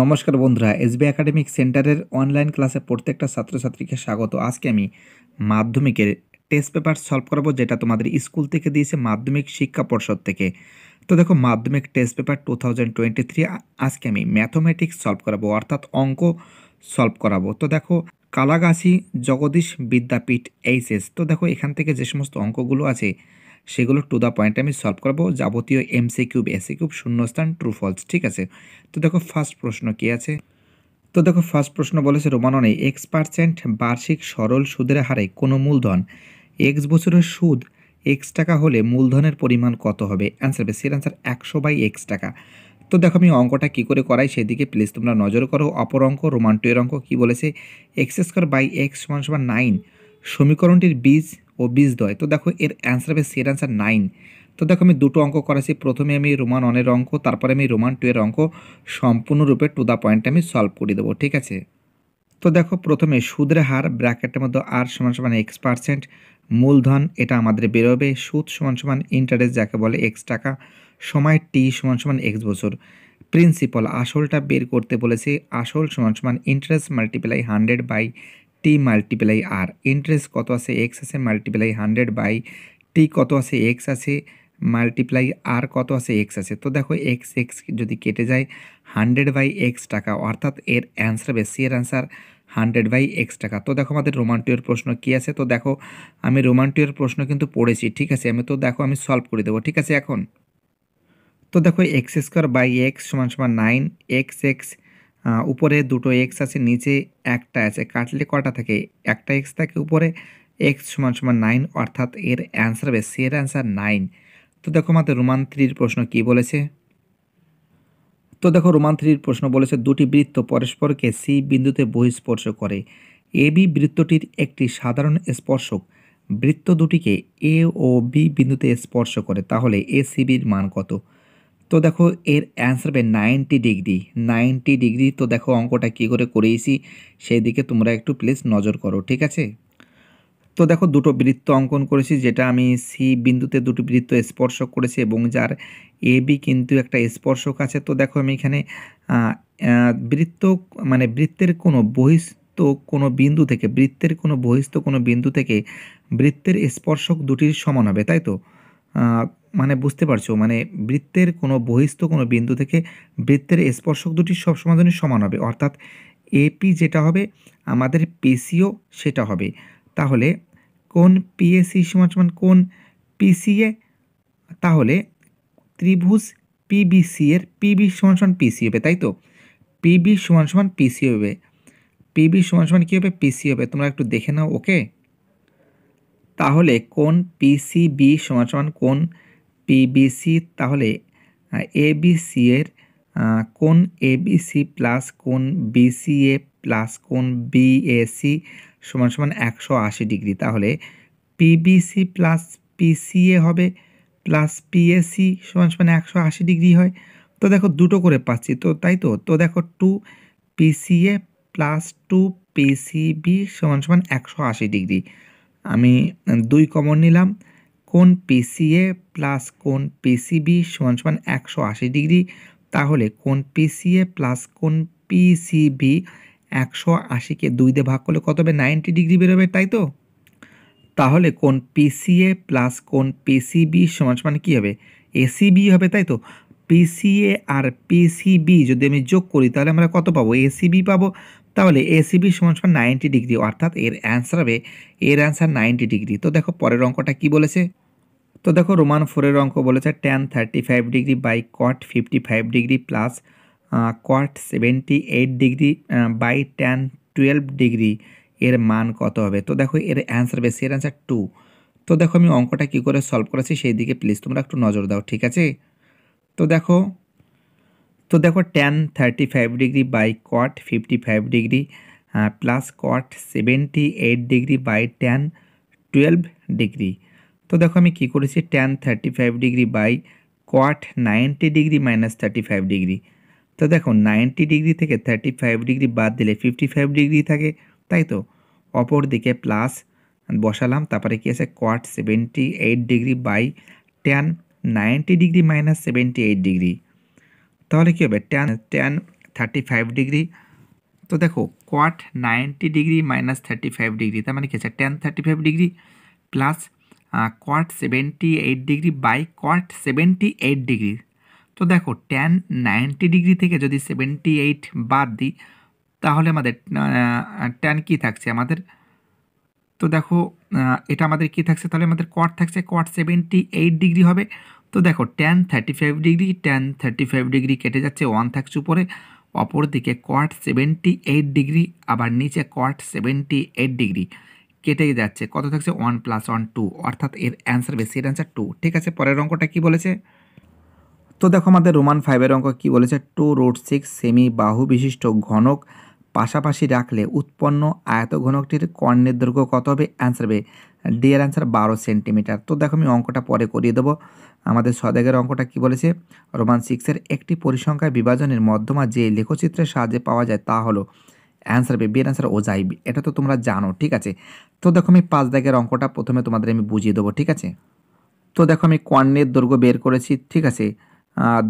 নমস্কার বন্ধুরা SB academic সেন্টারের অনলাইন ক্লাসে প্রত্যেকটা ছাত্রছাত্রীকে স্বাগত আজকে আমি মাধ্যমিকের টেস্ট পেপার সলভ করাবো যেটা তোমাদের স্কুল থেকে দিয়েছে মাধ্যমিক শিক্ষা পর্ষদ থেকে তো দেখো Madhyamik test paper two thousand twenty three আজকে আমি ম্যাথমেটিক্স সলভ করাবো অর্থাৎ অঙ্ক সলভ করাবো তো দেখো কালাগাছি জগদীশ বিদ্যাপীঠ এইচএস তো দেখো এখান থেকে যে সমস্ত অঙ্কগুলো আছে সেগুলো টু দ্য পয়েন্ট আমি সলভ করবো যাবতীয় এমসি কিউব এসি কিউব শূন্যস্থান ট্রু ফলস ঠিক আছে তো দেখো ফার্স্ট প্রশ্ন কি আছে তো দেখো ফার্স্ট প্রশ্ন বলেছে রোমাননে এক্স পার্সেন্ট বার্ষিক সরল সুদের হারে কোনো মূলধন এক্স বছরের সুদ এক্স টাকা হলে মূলধনের পরিমাণ কত হবে অ্যান্সার বেসির অ্যান্সার একশো বাই এক্স টাকা তো দেখো আমি অঙ্কটা কী করে করাই সেদিকে প্লিজ তোমরা নজর করো অপর অঙ্ক রোমান টু এর অঙ্ক কী বলেছে এক্স স্কোয়ার বাই এক্স সমান সমান নাইন সমীকরণটির বীজ ও দয় তো দেখো এর অ্যান্সার হবে সি এর অ্যান্সার নাইন তো দেখো আমি দুটো অঙ্ক করেছি প্রথমে আমি রোমান অনের অঙ্ক তারপরে আমি রোমান টু এর অঙ্ক সম্পূর্ণরূপে টু দ্য পয়েন্ট আমি সলভ করে দেবো ঠিক আছে তো দেখো প্রথমে সুদের হার ব্র্যাকেটের মধ্যে আর সমান সমান এক্স পার্সেন্ট মূলধন এটা আমাদের বেরোবে সুদ সমান সমান ইন্টারেস্ট যাকে বলে এক্স টাকা সময় টি সমান সমান এক্স বছর প্রিন্সিপাল আসলটা বের করতে বলেছি আসল সমান সমান interest multiply hundred by T multiply আর ইন্টারেস্ট কত আছে এক্স আছে মাল্টিপ্লাই হান্ড্রেড বাই টি কত আছে এক্স আছে মাল্টিপ্লাই আর কত আছে এক্স আছে তো দেখো এক্স এক্স যদি কেটে যায় হান্ড্রেড বাই এক্স টাকা অর্থাৎ এর অ্যান্সার হবে সি এর অ্যান্সার হান্ড্রেড বাই এক্স টাকা তো দেখো আমাদের রোমান প্রশ্ন কী আছে তো দেখো আমি রোমান প্রশ্ন কিন্তু পড়েছি ঠিক আছে আমি তো দেখো আমি সলভ করে দেবো ঠিক আছে এখন তো দেখো এক্স স্কোয়ার বাই এক্স সমান সমান নাইন এক্স এক্স উপরে দুটো এক্স আছে নিচে একটা আছে কাটলে কটা থাকে একটা এক্স থাকে উপরে এক্স সমান সমান নাইন অর্থাৎ এর অ্যান্সার হবে সের এর অ্যান্সার নাইন তো দেখো আমাদের রোমান থ্রির প্রশ্ন কি বলেছে তো দেখো রোমান থ্রির প্রশ্ন বলেছে দুটি বৃত্ত পরস্পরকে সি বিন্দুতে বহিঃস্পর্শ করে এ বি বৃত্তটির একটি সাধারণ স্পর্শক বৃত্ত দুটিকে এ ও বি বিন্দুতে স্পর্শ করে তাহলে এ সিবির মান কত তো দেখো এর অ্যান্সার হবে নাইনটি ডিগ্রি নাইনটি ডিগ্রি তো দেখো অঙ্কটা কী করে করেছি সেই দিকে তোমরা একটু প্লিজ নজর করো ঠিক আছে তো দেখো দুটো বৃত্ত অঙ্কন করেছি যেটা আমি সি বিন্দুতে দুটো বৃত্ত স্পর্শ করেছি এবং যার এ বি কিন্তু একটা স্পর্শক আছে তো দেখো আমি এখানে বৃত্ত মানে বৃত্তের কোনো বহিস্থ কোনো বিন্দু থেকে বৃত্তের কোনো বহিস্থ কোনো বিন্দু থেকে বৃত্তের স্পর্শক দুটির সমান হবে তাই তো মানে বুঝতে পারছো মানে বৃত্তের কোনো বহিস্থ কোনো বিন্দু থেকে বৃত্তের স্পর্শক দুটি সব সমাধানই সমান হবে অর্থাৎ এপি যেটা হবে আমাদের পিসিও সেটা হবে তাহলে কোন পিএসি সমান সমান কোন পিসিএ তাহলে ত্রিভুজ পিবিসি এর পিবি সমান সমান পিসি হবে তাই তো পিবি সমান সমান পিসি হবে পিবি সমান সমান কী হবে পিসি হবে তোমরা একটু দেখে নাও ওকে তাহলে কোন পিসিবি সমান সমান কোন পিবিসি তাহলে এবিসি এর কোন এবিসি প্লাস কোন বিসিএ প্লাস কোন বিএসি সমান সমান একশো আশি ডিগ্রি তাহলে পিবিসি প্লাস পিসিএ হবে প্লাস পিএসি সমান সমান একশো আশি ডিগ্রি হয় তো দেখো দুটো করে পাচ্ছি তো তাই তো তো দেখো two PCA plus two PCB সমান সমান একশো আশি ডিগ্রি আমি দুই কমন নিলাম কোন পিসিএ প্লাস কোন পিসিবি সমান সমান একশো আশি ডিগ্রি তাহলে কোন পিসিএ প্লাস কোন পিসিবি একশো আশিকে দুই দিয়ে ভাগ করলে কত হবে নাইনটি ডিগ্রি বেরোবে তাই তো তাহলে কোন পিসিএ প্লাস কোন পিসিবি সমান সমান কী হবে এসিবি হবে তাই তো পিসিএ আর পিসিবি যদি আমি যোগ করি তাহলে আমরা কত পাবো এসিবি পাবো তাহলে এসিবি সমান সমান নাইনটি ডিগ্রি অর্থাৎ এর অ্যান্সার হবে এর অ্যান্সার নাইনটি ডিগ্রি তো দেখো পরের অঙ্কটা কি বলেছে তো দেখো রোমান ফোরের অঙ্ক বলেছে tan thirty five degree by cot fifty five degree plus cot seventy eight degree by tan twelve degree এর মান কত হবে তো দেখো এর অ্যান্সার বেশি এর অ্যান্সার টু তো দেখো আমি অঙ্কটা কী করে সলভ করেছি সেই দিকে প্লিজ তোমরা একটু নজর দাও ঠিক আছে তো দেখো তো দেখো tan thirty five degree by cot fifty five degree plus cot seventy eight degree by tan twelve degree তো দেখো আমি কি করেছি tan thirty five degree by cot ninety degree minus thirty five degree তো দেখো নাইনটি ডিগ্রি থেকে thirty five degree বাদ দিলে ফিফটি ফাইভ ডিগ্রি থাকে তাই তো অপর দিকে প্লাস বসালাম তারপরে কি আছে cot seventy eight degree by tan ninety degree minus seventy eight degree তার কি ব্যাtan 35 ডিগ্রি তো দেখো কোট 90 ডিগ্রি - 35 ডিগ্রি তাহলে মানে কি 10 35 degree plus cot 78 degree by cot 78 degree তো দেখো tan 90 ডিগ্রি থেকে যদি 78 বাদ দি তাহলে আমাদের tan কি থাকছে আমাদের তো দেখো এটা আমাদের কি থাকছে তাহলে আমাদের কোট থাকছে কোট 78 ডিগ্রি হবে তো দেখো tan thirty five degree tan thirty five degree কেটে যাচ্ছে ওয়ান থাকছে উপরে অপরদিকে কোয়াট সেভেন্টি এইট ডিগ্রি আবার নিচে কোয়াট সেভেন্টি এইট ডিগ্রি কেটে যাচ্ছে কত থাকছে ওয়ান প্লাস ওয়ান টু অর্থাৎ এর অ্যান্সার বেশি এর অ্যান্সার টু ঠিক আছে পরের অঙ্কটা কি বলেছে তো দেখো আমাদের রোমান ফাইভের অঙ্ক কি বলেছে টু রুট সিক্স সেমি বাহু বিশিষ্ট ঘনক পাশাপাশি রাখলে উৎপন্ন আয়তঘনকটির কর্ণের দৈর্ঘ্য কত হবে অ্যান্সার হবে ডিয়ার অ্যান্সার বারো সেন্টিমিটার তো দেখো আমি অঙ্কটা পরে করিয়ে দেবো আমাদের সদেগের অঙ্কটা কি বলেছে রোমান সিক্সের একটি পরিসংখ্যায় বিভাজনের মধ্যমা যে লেখচিত্রের সাহায্যে পাওয়া যায় তা হলো অ্যান্সার হবে বিয়ের অ্যান্সার ওজাইবি এটা তো তোমরা জানো ঠিক আছে তো দেখো আমি পাঁচ দাগের অঙ্কটা প্রথমে তোমাদের আমি বুঝিয়ে দেবো ঠিক আছে তো দেখো আমি কর্ণের দৈর্ঘ্য বের করেছি ঠিক আছে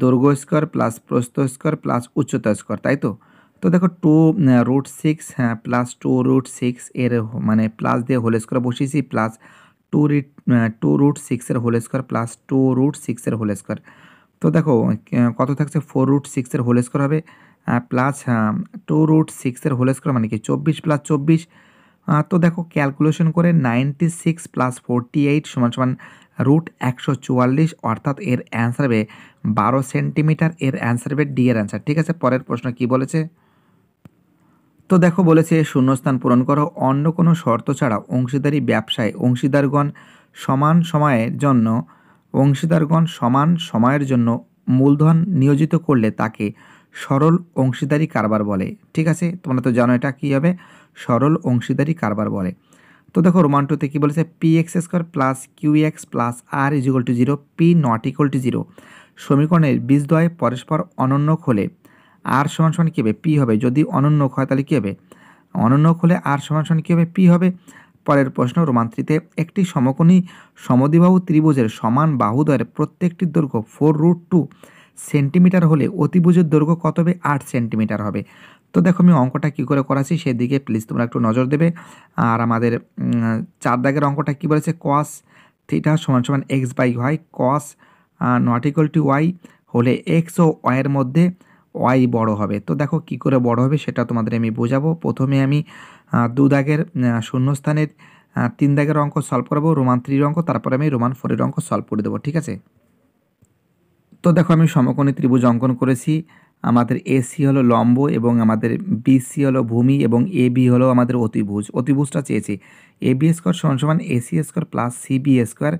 দৈর্ঘ্য স্কোয়ার প্লাস প্রস্থ স্কোয়ার প্লাস উচ্চতা স্কোয়ার তাই তো তো দেখো টু রুট সিক্স হ্যাঁ প্লাস টু রুট সিক্স এর মানে প্লাস দিয়ে হোল স্কোয়ার বসিয়েছি plus two root two root সিক্সের whole square plus two root সিক্সের হোল স্কোয়ার তো দেখো কত থাকছে ফোর রুট সিক্সের হোল স্কোয়ার হবে প্লাস টু রুট সিক্সের হোল স্কোয়ার মানে কি চব্বিশ প্লাস চব্বিশ তো দেখো ক্যালকুলেশন করে ninety six plus forty eight সমান সমান রুট একশো চুয়াল্লিশ অর্থাৎ এর অ্যান্সার হবে বারো সেন্টিমিটার এর অ্যান্সার হবে ডি এর অ্যান্সার ঠিক আছে পরের প্রশ্ন কি বলেছে তো দেখো বলেছে শূন্যস্থান পূরণ করো অন্য কোনো শর্ত ছাড়া অংশীদারি ব্যবসায় অংশীদারগণ সমান সময়ের জন্য অংশীদারগণ সমান সময়ের জন্য মূলধন নিয়োজিত করলে তাকে সরল অংশীদারি কারবার বলে ঠিক আছে তোমরা তো জানো এটা কী হবে সরল অংশীদারি কারবার বলে তো দেখো রোমান্টোতে কী বলেছে P x square plus Q x plus R equal to zero P not equal to zero সমীকরণের বীজদ্বয় পরস্পর অনন্য খোলে আর সমান সমান কী হবে পি হবে যদি অনন্যক হয় তাহলে কী হবে অনন্যক হলে আর সমান সমান কী হবে পি হবে পরের প্রশ্ন রোমান্ত্রিতে একটি সমকোণী সমদিবাহু ত্রিভুজের সমান বাহুদ্বয়ের প্রত্যেকটির দৈর্ঘ্য ফোর রুট টু সেন্টিমিটার হলে অতিভুজের দৈর্ঘ্য কত হবে আট সেন্টিমিটার হবে তো দেখো আমি অঙ্কটা কী করে করাছি সেদিকে প্লিজ তোমরা একটু নজর দেবে আর আমাদের চার দাগের অঙ্কটা কী বলেছে কস থিটা সমান সমান এক্স বাই হয় কস নট ইকুয়াল টু ওয়াই হলে এক্স ও ওয়াইয়ের মধ্যে ওয়াই বড় হবে তো দেখো কি করে বড় হবে সেটা তোমাদের আমি বোঝাবো প্রথমে আমি দু দাগের শূন্যস্থানের তিন দাগের অঙ্ক সলভ করাবো রোমান থ্রির অঙ্ক তারপরে আমি রোমান ফোরের অঙ্ক সলভ করে দেবো ঠিক আছে তো দেখো আমি সমকোণী ত্রিভুজ অঙ্কন করেছি আমাদের এসি হলো লম্ব এবং আমাদের বিসি হলো ভূমি এবং এ বি হলো আমাদের অতিভুজ অতিভুজটা চেয়েছি এ বি স্কোয়ার সমান সমান AC square plus CB square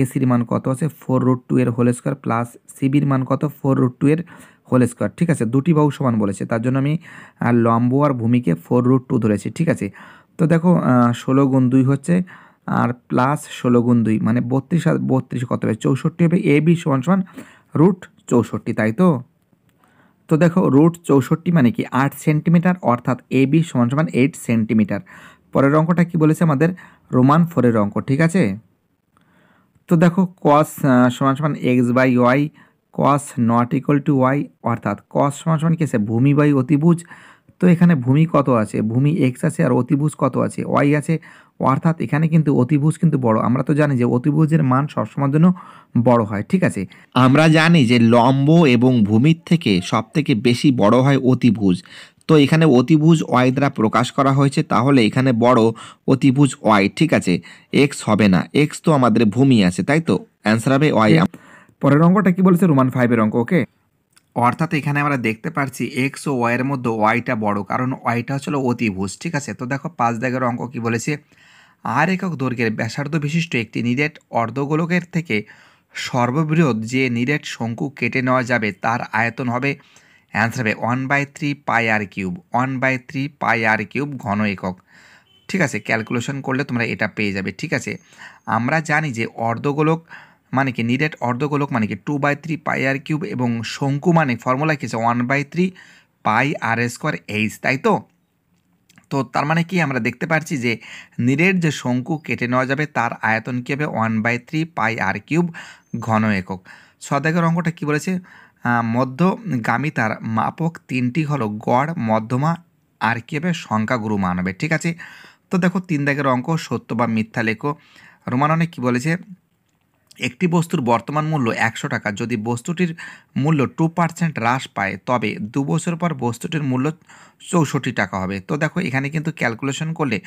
এসির মান কত আছে ফোর রোড টু এর হোল স্কোয়ার প্লাস সিবির মান কত ফোর রোড টু এর হোল স্কোয়ার ঠিক আছে দুটি বাহু সমান বলেছে তার জন্য আমি লম্ব আর ভূমিকে ফোর রুট টু ধরেছি ঠিক আছে তো দেখো ষোলো গুণ দুই হচ্ছে আর প্লাস ষোলো গুণ দুই মানে বত্রিশ আর বত্রিশ কত হবে চৌষট্টি হবে এ বি সমান সমান রুট চৌষট্টি তাই তো তো দেখো রুট চৌষট্টি মানে কি আট সেন্টিমিটার অর্থাৎ এ বি সমান সমান এইট সেন্টিমিটার পরের অঙ্কটা কি বলেছে আমাদের রোমান ফোরের অঙ্ক ঠিক আছে তো দেখো কস সমান সমান x by y cos not equal to y অর্থাৎ কস সমান সমান ভূমি বাই অতিভুজ তো এখানে ভূমি কত আছে ভূমি এক্স আছে আর অতিভুজ কত আছে ওয়াই আছে অর্থাৎ এখানে কিন্তু অতিভুজ কিন্তু বড় আমরা তো জানি যে অতিভুজের মান সবসময়ের জন্য বড় হয় ঠিক আছে আমরা জানি যে লম্ব এবং ভূমির থেকে সব থেকে বেশি বড় হয় অতিভুজ তো এখানে অতিভুজ ওয়াই দ্বারা প্রকাশ করা হয়েছে তাহলে এখানে বড় অতিভুজ ওয়াই ঠিক আছে এক্স হবে না এক্স তো আমাদের ভূমি আছে তাই তো অ্যান্সার হবে ওয়াই পরের অঙ্কটা কি বলেছে রোমান ফাইভের অঙ্ক ওকে অর্থাৎ এখানে আমরা দেখতে পাচ্ছি এক্স ও ওয়াইয়ের মধ্যে ওয়াইটা বড় কারণ ওয়াইটা হচ্ছিল অতিভুজ ঠিক আছে তো দেখো পাঁচ দাগের অঙ্ক কি বলেছে আর একক দৈর্ঘ্যের ব্যাসার্ধ বিশিষ্ট একটি নিরেট অর্ধগোলকের থেকে সর্ববৃহৎ যে নিরেট শঙ্কু কেটে নেওয়া যাবে তার আয়তন হবে অ্যান্সার হবে one by three pi r cube one by three pi r cube ঘন একক ঠিক আছে ক্যালকুলেশন করলে তোমরা এটা পেয়ে যাবে ঠিক আছে আমরা জানি যে অর্ধগোলক মানে কি নিরেট অর্ধগোলক মানে কি two by three pi r cube এবং শঙ্কু মানে ফর্মুলা কি হচ্ছে one by three pi r square h তাই তো তো তার মানে কি আমরা দেখতে পাচ্ছি যে নিরের যে শঙ্কু কেটে নেওয়া যাবে তার আয়তন কী হবে one by three pi r cube ঘন একক সদাগর অঙ্কটা কি বলেছে মধ্যগামী তার মাপক তিনটি হলো গড় মধ্যমা আর কী হবে সংখ্যাগুরু মান হবে ঠিক আছে তো দেখো তিন দাগের অঙ্ক সত্য বা মিথ্যা লেখো রোমাননে কী বলেছে একটি বস্তুর বর্তমান মূল্য একশো টাকা যদি বস্তুটির মূল্য টু পার্সেন্ট হ্রাস পায় তবে দু বছর পর বস্তুটির মূল্য চৌষট্টি টাকা হবে তো দেখো এখানে কিন্তু ক্যালকুলেশন করলে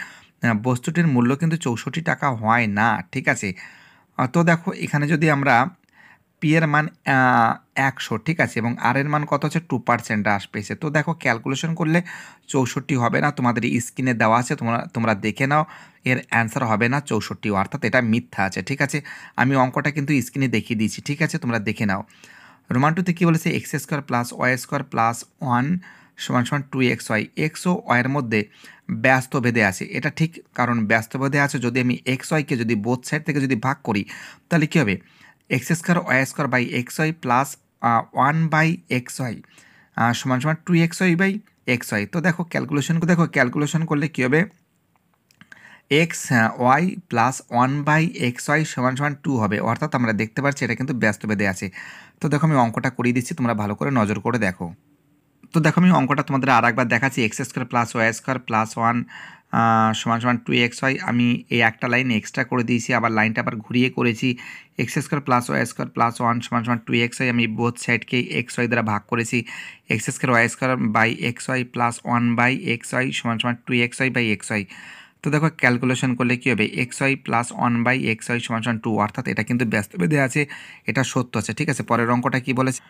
বস্তুটির মূল্য কিন্তু চৌষট্টি টাকা হয় না ঠিক আছে তো দেখো এখানে যদি আমরা পি এর মান একশো ঠিক আছে এবং আর এর মান কত হচ্ছে টু পার্সেন্ট হ্রাস পেয়েছে তো দেখো ক্যালকুলেশন করলে চৌষট্টি হবে না তোমাদের স্ক্রিনে দেওয়া আছে তোমরা তোমরা দেখে নাও এর অ্যান্সার হবে না চৌষট্টি অর্থাৎ এটা মিথ্যা আছে ঠিক আছে আমি অঙ্কটা কিন্তু স্ক্রিনে দেখিয়ে দিয়েছি ঠিক আছে তোমরা দেখে নাও রোমান টুতে কী বলেছে x square plus y square plus one সমান সমান টু এক্স ওয়াই এক্স ও ওয়ের মধ্যে ব্যস্ত ভেদে আছে এটা ঠিক কারণ ব্যস্ত ভেদে আছে যদি আমি এক্স ওয়াইকে যদি বোথ সাইড থেকে যদি ভাগ করি তাহলে কী হবে x square y square by x y plus one by x y সমান সমান two x y by x y তো দেখো ক্যালকুলেশন দেখো ক্যালকুলেশন করলে কী হবে x y plus one by x y সমান সমান টু হবে অর্থাৎ আমরা দেখতে পাচ্ছি এটা কিন্তু ব্যস্ত বেঁধে আছে তো দেখো আমি অঙ্কটা করিয়ে দিচ্ছি তোমরা ভালো করে নজর করে দেখো তো দেখো আমি অঙ্কটা তোমাদের আর একবার দেখাচ্ছি x square plus y square plus one সমান সমান টু এক্স ওয়াই আমি এই একটা লাইন এক্সট্রা করে দিয়েছি আবার লাইনটা আবার ঘুরিয়ে করেছি x square plus y square plus one সমান সমান টু এক্স হয় আমি বোথ সাইডকে এক্স ওয়াই দ্বারা ভাগ করেছি x square y square by x y plus one by x y সমান সমান two x y by x y তো দেখো ক্যালকুলেশন করলে কী হবে x y plus one by x y সমান সমান টু অর্থাৎ এটা কিন্তু ব্যস্ত বেঁধে আছে এটা সত্য আছে ঠিক আছে পরের অঙ্কটা কী বলেছে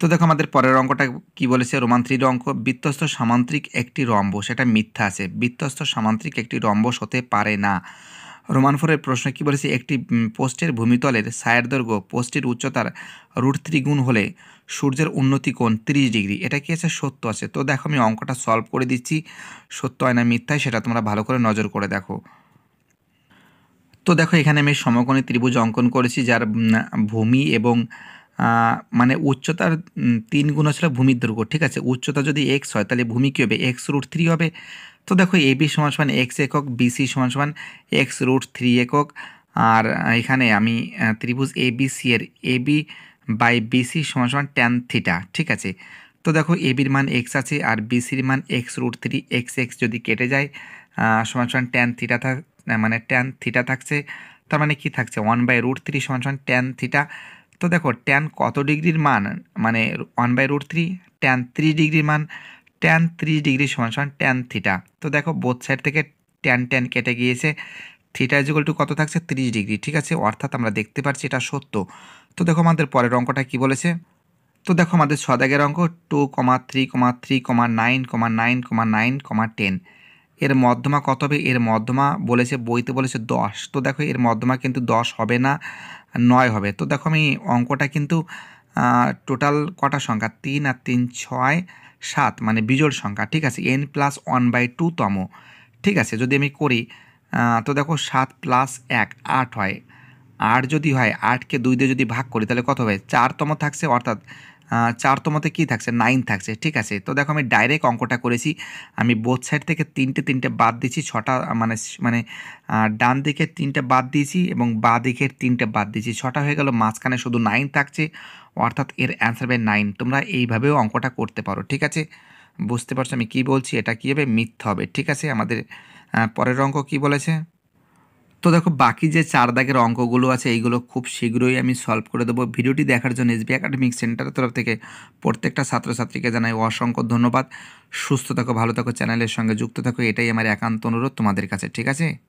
তো দেখো আমাদের পরের অঙ্কটা কি বলেছে রোমান্ত্রীর অঙ্ক বৃত্তস্থ সামান্ত্রিক একটি রম্বস এটা মিথ্যা আছে বৃত্তস্থ সামান্ত্রিক একটি রম্বস হতে পারে না রোমান ফোরের প্রশ্ন কি বলেছে একটি পোস্টের ভূমিতলের সায়ের দৈর্ঘ্য পোস্টের উচ্চতার রুট ত্রিগুণ হলে সূর্যের উন্নতি কোণ তিরিশ ডিগ্রি এটা কি আছে সত্য আছে তো দেখো আমি অঙ্কটা সলভ করে দিচ্ছি সত্য হয় না মিথ্যায় সেটা তোমরা ভালো করে নজর করে দেখো তো দেখো এখানে আমি সমকোণে ত্রিভুজ অঙ্কন করেছি যার ভূমি এবং মানে উচ্চতার তিন গুণ ছিল ভূমির দুর্গ ঠিক আছে উচ্চতা যদি এক্স হয় তাহলে ভূমি কী হবে এক্স রুট থ্রি হবে তো দেখো এবি সমান সমান এক্স একক বিসি সমান সমান এক্স রুট থ্রি একক আর এখানে আমি ত্রিভুজ এ বি সি এর এ বি বাই বিসি সমান সমান ট্যান থিটা ঠিক আছে তো দেখো এ বির মান এক্স আছে আর বিসির মান x root three x x যদি কেটে যায় সমান সমান ট্যান থিটা থাক মানে ট্যান থিটা থাকছে তার মানে কি থাকছে ওয়ান বাই রুট থ্রি সমান সমান ট্যান থিটা তো দেখো ট্যান কত ডিগ্রির মান মানে one by root three tan ত্রিশ ডিগ্রির মান ট্যান ত্রিশ ডিগ্রি সমান সমান ট্যান থিটা তো দেখো বোথ সাইড থেকে ট্যান ট্যান কেটে গিয়েছে থিটা ইজিকল টু কত থাকছে ত্রিশ ডিগ্রি ঠিক আছে অর্থাৎ আমরা দেখতে পাচ্ছি এটা সত্য তো দেখো আমাদের পরের অঙ্কটা কি বলেছে তো দেখো আমাদের সদাগের অঙ্ক two comma three comma three comma nine comma nine comma nine comma ten এর মধ্যমা কত হবে এর মধ্যমা বলেছে বইতে বলেছে দশ তো দেখো এর মধ্যমা কিন্তু দশ হবে না নয় হবে তো দেখো আমি অঙ্কটা কিন্তু টোটাল কটা সংখ্যা তিন আর তিন ছয় সাত মানে বিজোড় সংখ্যা ঠিক আছে n plus one by two তম ঠিক আছে যদি আমি করি তো দেখো সাত প্লাস এক আট হয় আট যদি হয় আটকে দুই দিয়ে যদি ভাগ করি তাহলে কত হবে চারতম থাকছে অর্থাৎ চারতমাতে কি থাকছে নাইন থাকছে ঠিক আছে তো দেখো আমি ডাইরেক্ট অঙ্কটা করেছি আমি বোথ সাইড থেকে তিনটে তিনটে বাদ দিয়েছি ছটা মানে মানে ডান দিকে তিনটে বাদ দিয়েছি এবং বা দিকের তিনটে বাদ দিয়েছি ছটা হয়ে গেল মাঝখানে শুধু নাইন থাকছে অর্থাৎ এর অ্যান্সার হবে নাইন তোমরা এইভাবেও অঙ্কটা করতে পারো ঠিক আছে বুঝতে পারছো আমি কি বলছি এটা কীভাবে হবে মিথ্যা হবে ঠিক আছে আমাদের পরের অঙ্ক কি বলেছে তো দেখো বাকি যে চার দাগের অঙ্কগুলো আছে এইগুলো খুব শীঘ্রই আমি সলভ করে দেবো ভিডিওটি দেখার জন্য এসবি একাডেমিক সেন্টারের তরফ থেকে প্রত্যেকটা ছাত্রছাত্রীকে জানাই অসংখ্য ধন্যবাদ সুস্থ থাকো ভালো থাকো চ্যানেলের সঙ্গে যুক্ত থাকো এটাই আমার একান্ত অনুরোধ তোমাদের কাছে ঠিক আছে